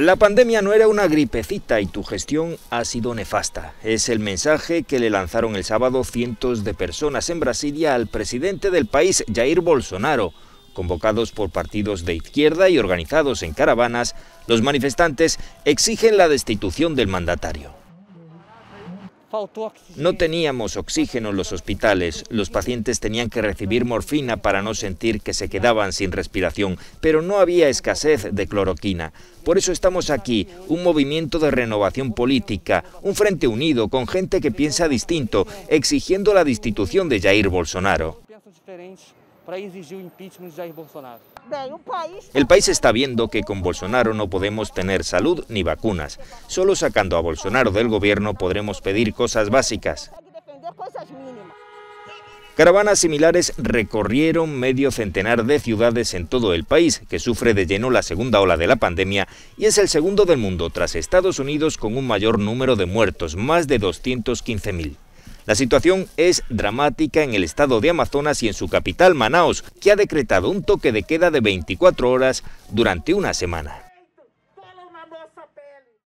La pandemia no era una gripecita y tu gestión ha sido nefasta. Es el mensaje que le lanzaron el sábado cientos de personas en Brasilia al presidente del país, Jair Bolsonaro. Convocados por partidos de izquierda y organizados en caravanas, los manifestantes exigen la destitución del mandatario. No teníamos oxígeno en los hospitales, los pacientes tenían que recibir morfina para no sentir que se quedaban sin respiración, pero no había escasez de cloroquina. Por eso estamos aquí, un movimiento de renovación política, un frente unido con gente que piensa distinto, exigiendo la destitución de Jair Bolsonaro. El país está viendo que con Bolsonaro no podemos tener salud ni vacunas. Solo sacando a Bolsonaro del gobierno podremos pedir cosas básicas. Caravanas similares recorrieron medio centenar de ciudades en todo el país, que sufre de lleno la segunda ola de la pandemia y es el segundo del mundo tras Estados Unidos con un mayor número de muertos, más de 215.000. La situación es dramática en el estado de Amazonas y en su capital, Manaos, que ha decretado un toque de queda de 24 horas durante una semana.